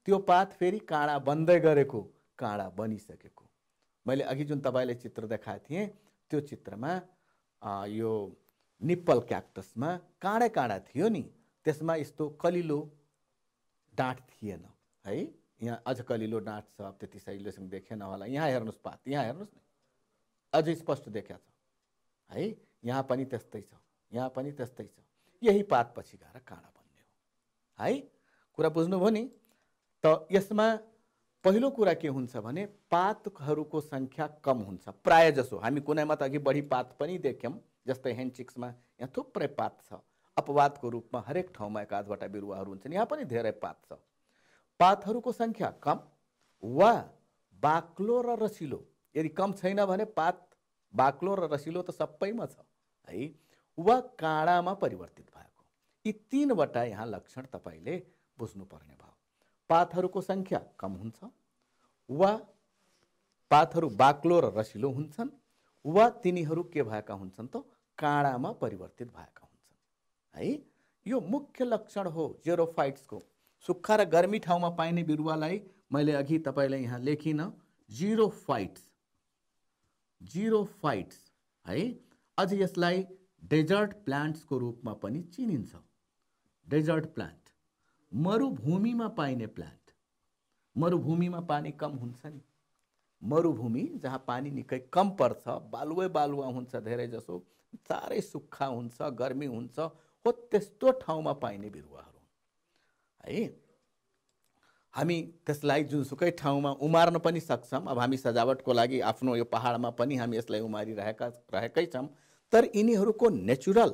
त्यो पात फेरि काँडा बन्दै गरेको काँडा बनिसकेको मैले अघि जुन तपाईँले चित्र देखाएको थिएँ त्यो चित्रमा यो निप्पल क्याक्टसमा काँडा काँडा थियो नि त्यसमा यस्तो कलिलो डाँठ थिएन है यहाँ अझ कलिलो डाँट छ अब त्यति सहिलेसम्म देखेन होला यहाँ हेर्नुहोस् पात यहाँ हेर्नुहोस् न अझ स्पष्ट देखिया छ है यहाँ पनि त्यस्तै छ यहाँ पनि त्यस्तै छ यही पात पछि गएर काँडा बन्ने हो है कुरा बुझ्नुभयो नि त यसमा पहिलो कुरा के हुन्छ भने पातहरूको सङ्ख्या कम हुन्छ प्राय जसो हामी कुनैमा त अघि बढी पात पनि देख्यौँ जस्तै ह्यान्डचिक्समा यहाँ थुप्रै पात छ अपवादको रूपमा हरेक ठाउँमा एक आधवटा बिरुवाहरू हुन्छन् यहाँ पनि धेरै पात छ पातहरूको सङ्ख्या कम वा बाक्लो र रसिलो यदि कम छैन भने पात बाक्लो र रसिलो त सबैमा छ है वा काँडामा परिवर्तित भएको यी तिनवटा यहाँ लक्षण तपाईँले बुझ्नुपर्ने भयो पातहरूको सङ्ख्या कम हुन्छ वा पातहरू बाक्लो र रसिलो हुन्छन् वा तिनीहरू के भएका हुन्छन् त काँडामा परिवर्तित भएका हुन्छन् है यो मुख्य लक्षण हो जेरोफाइट्सको सुक्खा र गर्मी ठाउँमा पाइने बिरुवालाई मैले अघि तपाईँलाई यहाँ लेखिनँ जिरो फाइट्स जिरो फाइट्स है अझ यसलाई डेजर्ट प्लान्ट्सको रूपमा पनि चिनिन्छ डेजर्ट प्लान्ट मरुभूमिमा पाइने प्लान्ट मरुभूमिमा पानी कम हुन्छ नि मरुभूमि जहाँ पानी निकै कम पर्छ बालुवै बालुवा हुन्छ धेरै जसो साह्रै सुक्खा हुन्छ गर्मी हुन्छ हो त्यस्तो ठाउँमा पाइने बिरुवाहरू है हामी त्यसलाई जुनसुकै ठाउँमा उमार्न पनि सक्छौँ अब हामी सजावटको लागि आफ्नो यो पहाडमा पनि हामी यसलाई उमारिरहेका रहेकै छौँ तर यिनीहरूको नेचुरल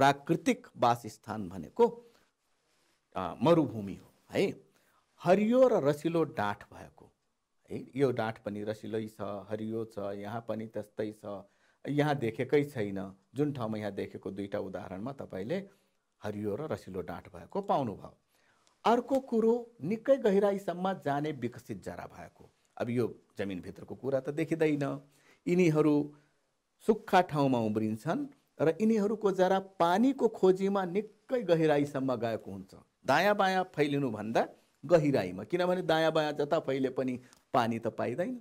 प्राकृतिक वासस्थान भनेको मरुभूमि हो है हरियो र रसिलो डाँठ भएको है यो डाँठ पनि रसिलै छ हरियो छ यहाँ पनि त्यस्तै छ यहाँ देखेकै छैन जुन ठाउँमा यहाँ देखेको दुईवटा उदाहरणमा तपाईँले हरियो र रसिलो डाँठ भएको पाउनुभयो अर्को कुरो निकै गहिराइसम्म जाने विकसित जरा भएको अब यो जमिनभित्रको कुरा त देखिँदैन यिनीहरू सुक्खा ठाउँमा उम्रिन्छन् र यिनीहरूको जरा पानीको खोजीमा निकै गहिराइसम्म गएको हुन्छ दायाँ बायाँ फैलिनुभन्दा गहिराइमा किनभने दायाँ बायाँ जता फैले पनि पानी त पाइँदैन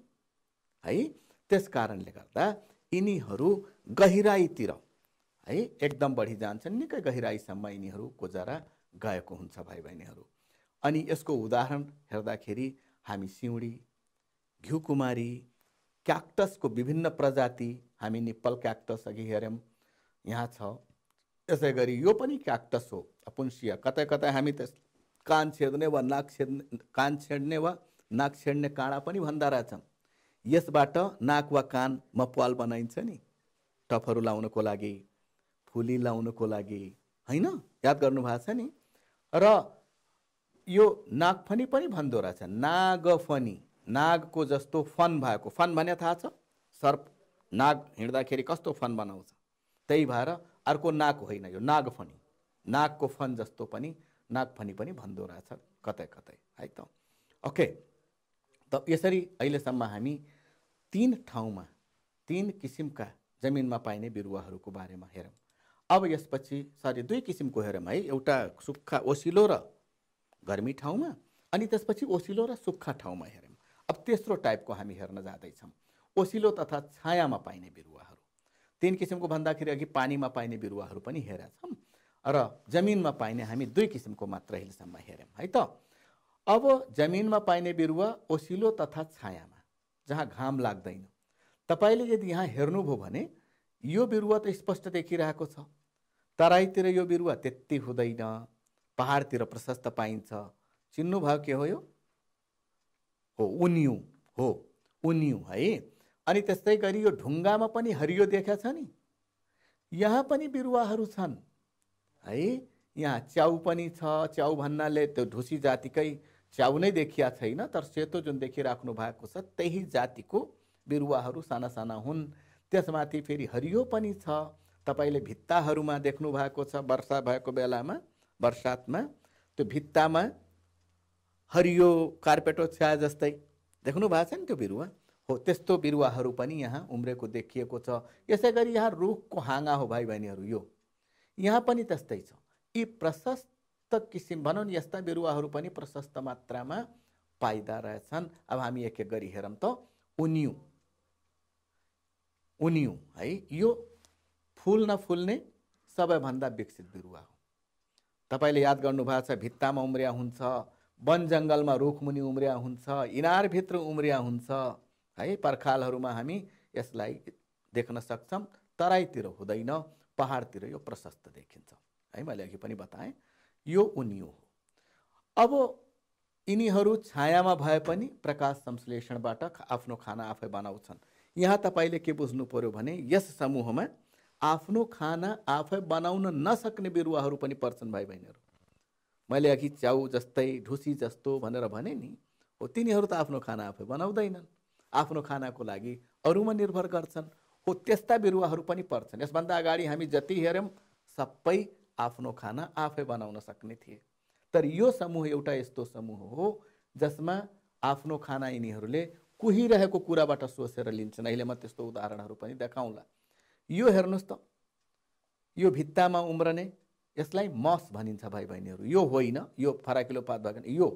है त्यस कारणले गर्दा यिनीहरू गहिराईतिर है एकदम बढी जान्छन् निकै गहिराईसम्म यिनीहरूको जरा गएको हुन्छ भाइ बहिनीहरू अनि यसको उदाहरण हेर्दाखेरि हामी सिउँडी घिउकुमारी क्याक्टसको विभिन्न प्रजाति हामी नेपाल क्याक्टस अघि हेऱ्यौँ यहाँ छ त्यसै गरी यो पनि क्याक्टस हो अपुन्सिया कतै कतै हामी त्यस कान छेड्ने वा नाक छेड्ने कान छेड्ने वा नाक छेड्ने काँडा पनि भन्दा रहेछन् यसबाट नाक वा कान मपवाल बनाइन्छ नि टफहरू लाउनको लागि फुली लाउनको लागि होइन याद गर्नुभएको छ नि र यो नागफनी पनि भन्दो रहेछ नागफनी नागको जस्तो फन भएको फन भने थाहा छ सर्प नाग हिँड्दाखेरि कस्तो फन बनाउँछ त्यही भएर अर्को नाग होइन यो नागफनी नागको फन जस्तो पनि नागफनी पनि भन्दो रहेछ कतै कतै है त ओके त यसरी अहिलेसम्म हामी तिन ठाउँमा तिन किसिमका जमिनमा पाइने बिरुवाहरूको बारेमा हेरौँ अब यसपछि सरी दुई किसिमको हेरौँ है एउटा सुक्खा ओसिलो र गर्मी ठाउँमा अनि त्यसपछि ओसिलो र सुक्खा ठाउँमा हेऱ्यौँ अब तेस्रो टाइपको हामी हेर्न जाँदैछौँ ओसिलो तथा छायामा पाइने बिरुवाहरू तिन किसिमको भन्दाखेरि अघि पानीमा पाइने बिरुवाहरू पनि हेरेका छौँ र जमिनमा पाइने हामी दुई किसिमको मात्र अहिलेसम्म हेऱ्यौँ है त अब जमिनमा पाइने बिरुवा ओसिलो तथा छायामा जहाँ घाम लाग्दैन तपाईँले यदि यहाँ हेर्नुभयो भने यो बिरुवा त स्पष्ट देखिरहेको छ तराईतिर यो बिरुवा त्यति हुँदैन पहाडतिर प्रशस्त पाइन्छ चिन्नुभयो के हो यो हो उन्यु हो उन्यु है अनि त्यस्तै गरी यो ढुङ्गामा पनि हरियो देखा छ नि यहाँ पनि बिरुवाहरू छन् है यहाँ च्याउ पनि छ च्याउ भन्नाले त्यो ढुसी जातिकै च्याउ नै देखिया छैन तर सेतो जुन देखिराख्नु भएको छ त्यही जातिको बिरुवाहरू साना साना हुन् त्यसमाथि फेरि हरियो पनि छ तपाईँले भित्ताहरूमा देख्नु भएको छ वर्षा भएको बेलामा बर्सातमा त्यो भित्तामा हरियो कार्पेट छ्या जस्तै देख्नु भएको छ नि त्यो बिरुवा हो त्यस्तो बिरुवाहरू पनि यहाँ उम्रेको देखिएको छ यसै गरी यहाँ रुखको हाँगा हो भाइ बहिनीहरू यो यहाँ पनि त्यस्तै छ यी प्रशस्त किसिम भनौँ न यस्ता बिरुवाहरू पनि प्रशस्त मात्रामा पाइदा रहेछन् अब हामी एक एक गरी हेरौँ त उन्यु उन्यु है यो फुल नफुल्ने सबैभन्दा विकसित बिरुवा हो तपाईँले याद गर्नुभएको छ भित्तामा उम्रिया हुन्छ वन जङ्गलमा रुखमुनि उम्रिया हुन्छ इनारभित्र उम्रिया हुन्छ है पर्खालहरूमा हामी यसलाई देख्न सक्छौँ तराईतिर हुँदैन पहाडतिर यो प्रशस्त देखिन्छ है मैले अघि पनि बताएँ यो उनियो हो अब यिनीहरू छायामा भए पनि प्रकाश संश्लेषणबाट आफ्नो खाना आफै बनाउँछन् यहाँ तपाईँले के बुझ्नु पऱ्यो भने यस समूहमा आफ्नो खाना आफै बनाउन नसक्ने बिरुवाहरू पनि पर्छन् भाइ बहिनीहरू मैले अघि च्याउ जस्तै ढुसी जस्तो भनेर भने नि हो तिनीहरू त आफ्नो खाना आफै बनाउँदैनन् आफ्नो खानाको लागि अरूमा निर्भर गर्छन् हो त्यस्ता बिरुवाहरू पनि पर्छन् यसभन्दा अगाडि हामी जति हेऱ्यौँ सबै आफ्नो खाना आफै बनाउन सक्ने थिए तर यो समूह एउटा यस्तो समूह हो जसमा आफ्नो खाना यिनीहरूले कुहिरहेको कुराबाट सोचेर लिन्छन् अहिले म त्यस्तो उदाहरणहरू पनि देखाउँला यो हेर्नुहोस् त यो भित्तामा उम्रने यसलाई मस भनिन्छ भाइ बहिनीहरू यो होइन यो फराकिलो पात भएको यो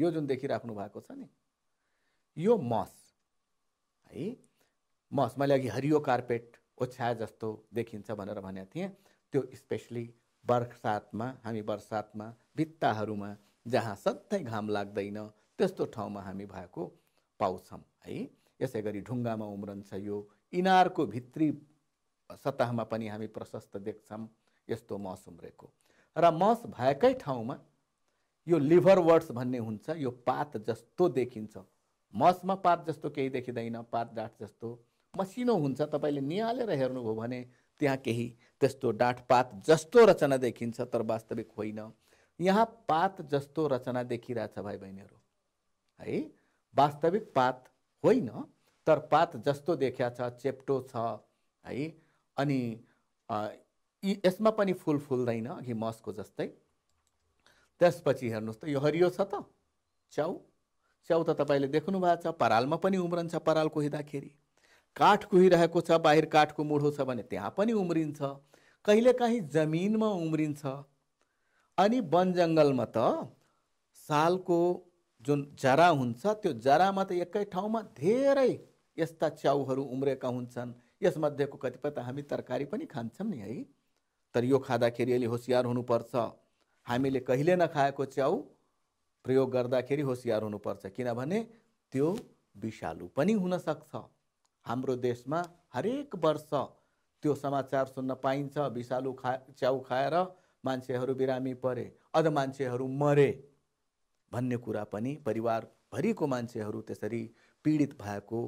यो जुन देखिराख्नु भएको छ नि यो मस है मस मैले अघि हरियो कार्पेट ओछ्या जस्तो देखिन्छ भनेर भनेको थिएँ त्यो स्पेसली बर्सातमा हामी बर्सातमा भित्ताहरूमा जहाँ सधैँ घाम लाग्दैन त्यस्तो ठाउँमा हामी भएको पाउँछौँ है यसै गरी ढुङ्गामा उम्रन्छ यो इनारको भित्री सतहमा पनि हामी प्रशस्त देख्छौँ यस्तो मस उम्रेको र मस भएकै ठाउँमा यो लिभर वर्ड्स भन्ने हुन्छ यो पात जस्तो देखिन्छ मसमा पात जस्तो केही देखिँदैन पात डाँठ जस्तो मसिनो हुन्छ तपाईँले निहालेर हेर्नुभयो भने त्यहाँ केही त्यस्तो डाँठ पात जस्तो रचना देखिन्छ तर वास्तविक होइन यहाँ पात जस्तो रचना देखिरहेछ भाइ बहिनीहरू है वास्तविक पात होइन तर पात जस्तो देखिया छ चेप्टो छ है अनि यसमा पनि फुल फुल्दैन अघि मसको जस्तै त्यसपछि हेर्नुहोस् त यो हरियो छ त च्याउ च्याउ त तपाईँले देख्नु भएको छ परालमा पनि उम्रन्छ पराल कुहिँदाखेरि काठ कुहिरहेको छ बाहिर काठको मुढो छ भने त्यहाँ पनि उम्रिन्छ कहिलेकाहीँ जमिनमा उम्रिन्छ अनि वन जङ्गलमा त सालको जुन जरा हुन्छ त्यो जरामा त एकै ठाउँमा धेरै यस्ता च्याउहरू उम्रेका हुन्छन् यसमध्येको कतिपय त हामी तरकारी पनि खान्छौँ नि है तर यो खाँदाखेरि अलि होसियार हुनुपर्छ हामीले कहिले नखाएको च्याउ प्रयोग गर्दाखेरि होसियार हुनुपर्छ किनभने त्यो विषालु पनि हुनसक्छ हाम्रो देशमा हरेक वर्ष त्यो समाचार सुन्न पाइन्छ विषालु खा च्याउ खाएर मान्छेहरू बिरामी परे अझ मान्छेहरू मरे भन्ने कुरा पनि परिवारभरिको मान्छेहरू त्यसरी पीडित भएको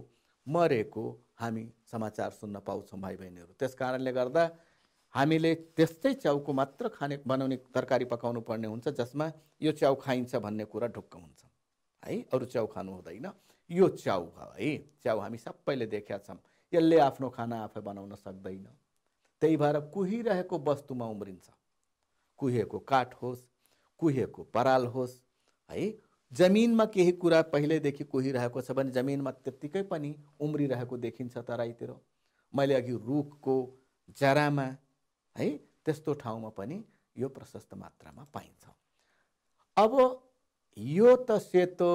मरेको हामी समाचार सुन्न पाउँछौँ भाइ बहिनीहरू त्यस कारणले गर्दा हामीले त्यस्तै च्याउको मात्र खाने बनाउने तरकारी पकाउनु पर्ने हुन्छ जसमा यो च्याउ खाइन्छ भन्ने कुरा ढुक्क हुन्छ है अरू च्याउ खानु हुँदैन यो च्याउ है च्याउ हामी सबैले देखेका छौँ यसले आफ्नो खाना आफै बनाउन सक्दैन त्यही भएर कुहिरहेको वस्तुमा उम्रिन्छ कुहिएको काठ होस् कुहिएको पराल होस् है जमिनमा केही कुरा पहिल्यैदेखि कोहिरहेको छ भने जमिनमा त्यत्तिकै पनि उम्रिरहेको देखिन्छ तराईतिर मैले अघि रुखको जरामा है त्यस्तो ठाउँमा पनि यो प्रशस्त मात्रामा पाइन्छ अब यो त सेतो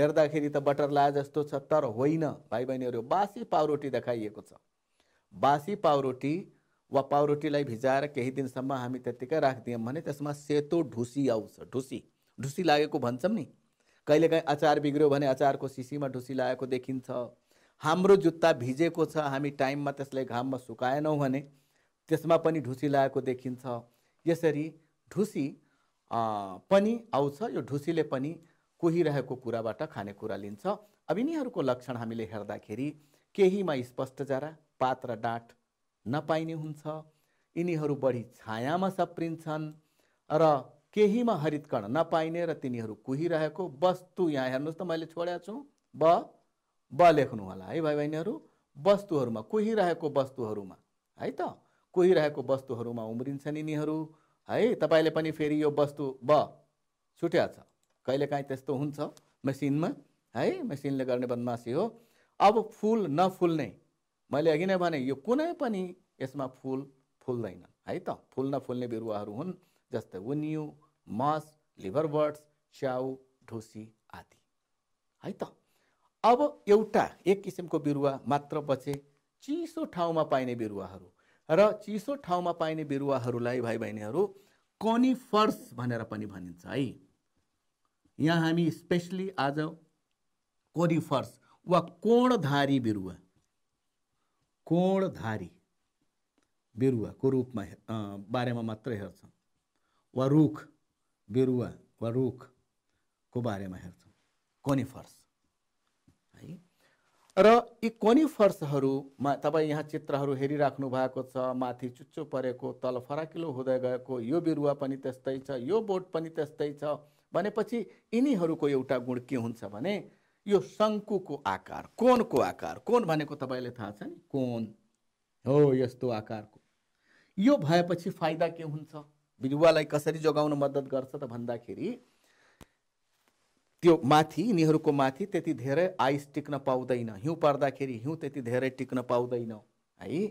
हेर्दाखेरि त बटरला जस्तो छ तर होइन भाइ बहिनीहरू बासी पाउरोटी देखाइएको छ बासी पाउरोटी वा पाउरोटीलाई भिजाएर केही दिनसम्म हामी त्यत्तिकै राखिदियौँ भने त्यसमा सेतो ढुसी आउँछ ढुसी ढुसी लागेको भन्छौँ नि कहिलेकाहीँ अचार बिग्रियो भने अचारको सिसीमा ढुसी लागेको देखिन्छ हाम्रो जुत्ता भिजेको छ हामी टाइममा त्यसलाई घाममा सुकाएनौँ भने त्यसमा पनि ढुसी लागेको देखिन्छ यसरी ढुसी पनि आउँछ यो ढुसीले पनि कोहिरहेको कुराबाट खानेकुरा लिन्छ अब यिनीहरूको लक्षण हामीले हेर्दाखेरि केहीमा स्पष्ट जरा पात र डाँट नपाइने हुन्छ यिनीहरू बढी छायामा सप्रिन्छन् र केहीमा हरित कण नपाइने र तिनीहरू कुहिरहेको वस्तु यहाँ हेर्नुहोस् त मैले छोडेको छु ब ब लेख्नु होला है भाइ बहिनीहरू वस्तुहरूमा कुहिरहेको वस्तुहरूमा है त कुहिरहेको वस्तुहरूमा उम्रिन्छन् यिनीहरू है तपाईँले पनि फेरि यो वस्तु ब छुट्या छ कहिलेकाहीँ त्यस्तो हुन्छ मेसिनमा है मेसिनले गर्ने बदमासी हो अब फुल नफुल्ने मैले अघि नै भने यो कुनै पनि यसमा फुल फुल्दैन है त फुल नफुल्ने बिरुवाहरू हुन् जस्तै उनियो मस लिभरबर्ड्स च्याउ ढोसी आदि है त अब एउटा एक किसिमको बिरुवा मात्र बचे चिसो ठाउँमा पाइने बिरुवाहरू र चिसो ठाउँमा पाइने बिरुवाहरूलाई भाइ बहिनीहरू कनिफर्स भनेर पनि भनिन्छ है यहाँ हामी स्पेसली आज कोनिफर्स वा कोणधारी बिरुवा कोणधारी बिरुवाको रूपमा बारेमा मात्र हेर्छौँ वा रुख बिरुवा वा रुखको बारेमा हेर्छौँ कोनिफर्स है र यी कोनिफर्सहरूमा तपाईँ यहाँ चित्रहरू हेरिराख्नु भएको छ माथि चुच्चो परेको तल फराकिलो हुँदै गएको यो बिरुवा पनि त्यस्तै छ यो बोट पनि त्यस्तै छ भनेपछि यिनीहरूको एउटा गुण के हुन्छ भने यो शङ्कुको आकार कोनको आकार कोन भनेको तपाईँले थाहा छ नि कोन हो यस्तो आकारको यो भएपछि फाइदा के हुन्छ बिरुवालाई कसरी जोगाउन मद्दत गर्छ त भन्दाखेरि त्यो माथि यिनीहरूको माथि त्यति धेरै आइस टिक्न पाउँदैन हिउँ पर्दाखेरि हिउँ त्यति धेरै टिक्न पाउँदैन है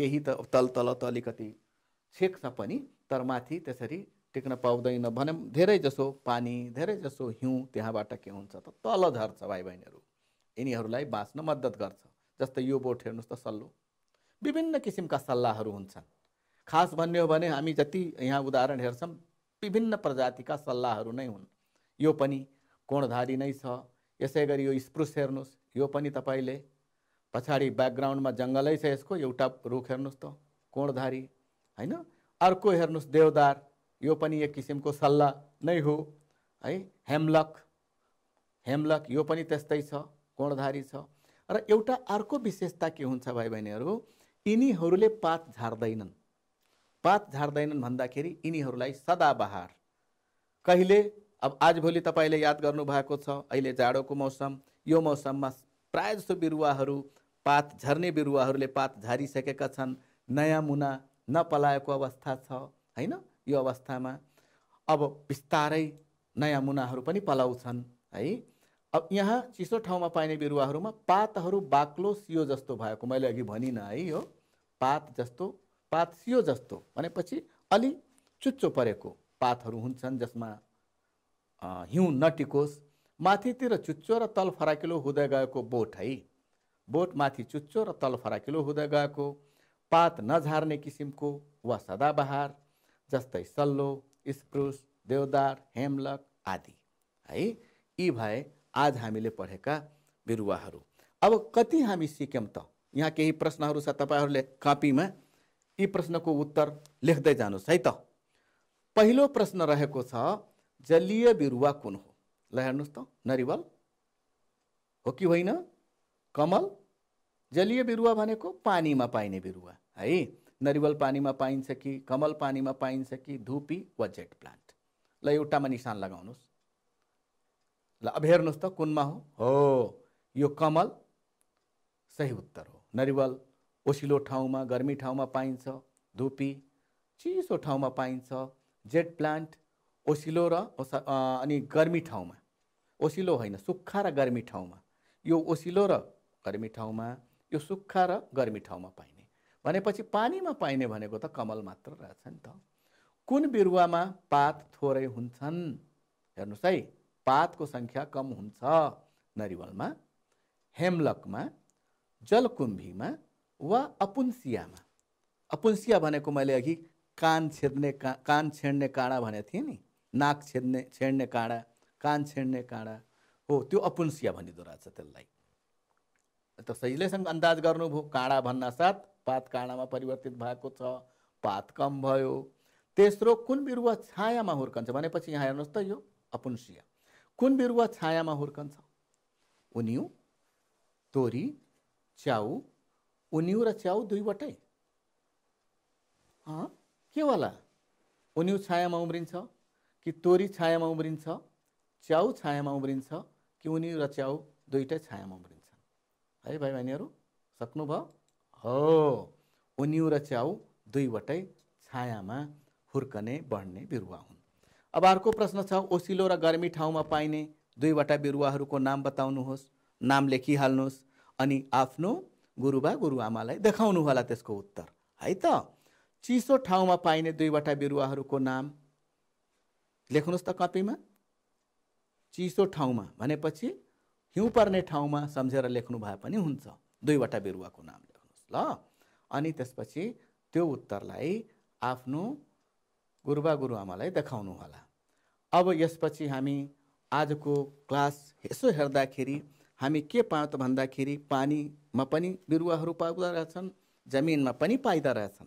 केही त तल तल त अलिकति छेक्छ पनि तर माथि त्यसरी टिक्न पाउँदैन भने धेरै जसो पानी धेरै जसो हिउँ त्यहाँबाट के हुन्छ त तल झर्छ भाइ बहिनीहरू यिनीहरूलाई बाँच्न मद्दत गर्छ जस्तै यो बोट हेर्नुहोस् त सल्लो विभिन्न किसिमका सल्लाहहरू हुन्छन् खास भन्ने हो भने हामी जति यहाँ उदाहरण हेर्छौँ विभिन्न प्रजातिका सल्लाहहरू नै हुन् यो पनि कोणधारी नै छ यसै गरी यो स्प्रुस हेर्नुहोस् यो पनि तपाईँले पछाडि ब्याकग्राउन्डमा जङ्गलै छ यसको एउटा रुख हेर्नुहोस् त कोणधारी होइन अर्को हेर्नुहोस् देवदार यो पनि एक किसिमको सल्लाह नै हो है हेमलक हेमलक यो पनि त्यस्तै छ कोणधारी छ र एउटा अर्को विशेषता के हुन्छ भाइ बहिनीहरू यिनीहरूले पात झार्दैनन् पात झार्दैनन् भन्दाखेरि यिनीहरूलाई सदाबहार कहिले अब आजभोलि तपाईँले याद गर्नुभएको छ अहिले जाडोको मौसम यो मौसममा प्रायः जस्तो बिरुवाहरू पात झर्ने बिरुवाहरूले पात झारिसकेका छन् नयाँ मुना नपलाएको अवस्था छ होइन यो अवस्थामा अब बिस्तारै नयाँ मुनाहरू पनि पलाउँछन् है अब यहाँ चिसो ठाउँमा पाइने बिरुवाहरूमा पातहरू बाक्लो सियो जस्तो भएको मैले अघि भनिनँ है यो पात जस्तो पात सियो जस्तो भनेपछि अलि चुच्चो परेको पातहरू हुन्छन् जसमा हिउँ नटिकोस् माथितिर चुच्चो र तल फराकिलो हुँदै गएको बोट है बोट माथि चुच्चो र तल फराकिलो हुँदै गएको पात नझार्ने किसिमको वा सदाबहार जस्तै सल्लो स्प्रुस देवदार हेमलक आदि है यी भए आज हामीले पढेका बिरुवाहरू अब कति हामी सिक्यौँ त यहाँ केही प्रश्नहरू छ तपाईँहरूले कापीमा यी प्रश्नको उत्तर लेख्दै जानुहोस् है त पहिलो प्रश्न रहेको छ जलीय बिरुवा कुन हो ल हेर्नुहोस् त नरिवल हो कि होइन कमल जलीय बिरुवा भनेको पानीमा पाइने बिरुवा है नरिवल पानीमा पाइन्छ कि कमल पानीमा पाइन्छ कि धुपी वा जेट प्लान्ट ल एउटामा निशान लगाउनुहोस् ल अब हेर्नुहोस् त कुनमा हो हो यो कमल सही उत्तर हो नरिवल ओसिलो ठाउँमा गर्मी ठाउँमा पाइन्छ धुपी चिसो ठाउँमा पाइन्छ जेट प्लान्ट ओसिलो र अनि गर्मी ठाउँमा ओसिलो होइन सुक्खा र गर्मी ठाउँमा यो ओसिलो र गर्मी ठाउँमा यो सुक्खा र गर्मी ठाउँमा पाइने भनेपछि पानीमा पाइने भनेको त कमल मात्र रहेछ नि त कुन बिरुवामा पात थोरै हुन्छन् हेर्नुहोस् है पातको सङ्ख्या कम हुन्छ नरिवलमा हेमलकमा जलकुम्भीमा वा अपुन्सियामा अपुन्सिया भनेको मैले अघि कान छेड्ने का कान छेड्ने काँडा भनेको थिएँ नि नाक छेड्ने छेड्ने काँडा कान छेड्ने काँडा हो त्यो अपुन्सिया भनिँदो रहेछ त्यसलाई त सजिलैसँग अन्दाज गर्नुभयो काँडा साथ पात काँडामा परिवर्तित भएको छ पात कम भयो तेस्रो कुन बिरुवा छायामा हुर्कन्छ भनेपछि यहाँ हेर्नुहोस् त यो अपुन्सिया कुन बिरुवा छायामा हुर्कन्छ उनी तोरी च्याउ उनिउ र च्याउ दुईवटै के होला उनिउ छायामा उम्रिन्छ कि तोरी छायामा उम्रिन्छ च्याउ छायामा उम्रिन्छ कि उनिउ र च्याउ दुइटै छायामा उम्रिन्छ है भाइ बहिनीहरू सक्नुभयो हो उनिउ र च्याउ दुईवटै छायामा हुर्कने बढ्ने बिरुवा हुन् अब अर्को प्रश्न छ ओसिलो र गर्मी ठाउँमा पाइने दुईवटा बिरुवाहरूको नाम बताउनुहोस् नाम लेखिहाल्नुहोस् अनि आफ्नो गुरुबा गुरुआमालाई देखाउनु होला त्यसको उत्तर है त चिसो ठाउँमा पाइने दुईवटा बिरुवाहरूको नाम लेख्नुहोस् त कपीमा चिसो ठाउँमा भनेपछि हिउँ पर्ने ठाउँमा सम्झेर लेख्नु भए पनि हुन्छ दुईवटा बिरुवाको नाम लेख्नुहोस् ल अनि त्यसपछि त्यो उत्तरलाई आफ्नो गुरुबा गुरुआमालाई देखाउनु होला अब यसपछि हामी आजको क्लास यसो हेर्दाखेरि हामी के पायौँ त भन्दाखेरि पानी मा पनि बिरुवाहरू पाउँदा रहेछन् जमिनमा पनि पाइँदा रहेछन्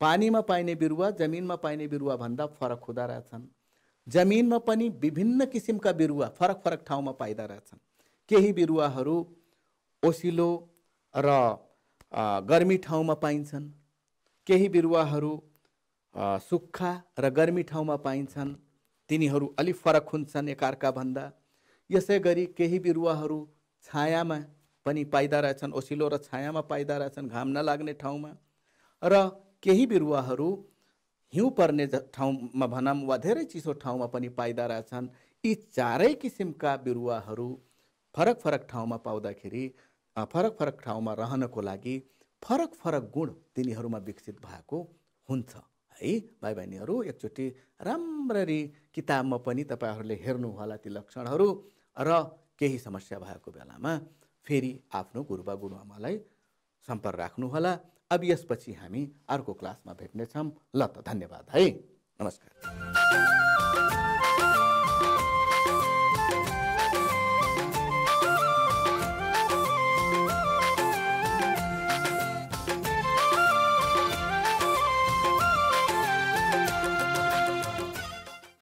पानीमा पाइने बिरुवा जमिनमा पाइने बिरुवाभन्दा फरक हुँदा रहेछन् जमिनमा पनि विभिन्न किसिमका बिरुवा फरक फरक ठाउँमा पाइँदा रहेछन् केही बिरुवाहरू ओसिलो र गर्मी ठाउँमा पाइन्छन् केही बिरुवाहरू सुक्खा र गर्मी ठाउँमा पाइन्छन् तिनीहरू अलिक फरक हुन्छन् एकाअर्काभन्दा यसै गरी केही बिरुवाहरू छायामा पनि पाइदा रहेछन् ओसिलो र छायामा पाइदा रहेछन् घाम नलाग्ने ठाउँमा र केही बिरुवाहरू हिउँ पर्ने ठाउँमा भनौँ वा धेरै चिसो ठाउँमा पनि पाइदा रहेछन् यी चारै किसिमका बिरुवाहरू फरक फरक ठाउँमा पाउँदाखेरि फरक फरक ठाउँमा रहनको लागि फरक फरक गुण तिनीहरूमा विकसित भएको हुन्छ है भाइ बहिनीहरू एकचोटि राम्ररी किताबमा पनि तपाईँहरूले हेर्नु होला ती लक्षणहरू र केही समस्या भएको बेलामा फेरि आफ्नो गुरुबा गुरुआमालाई सम्पर्क राख्नुहोला अब यसपछि हामी अर्को क्लासमा भेट्नेछौँ ल त धन्यवाद है नमस्कार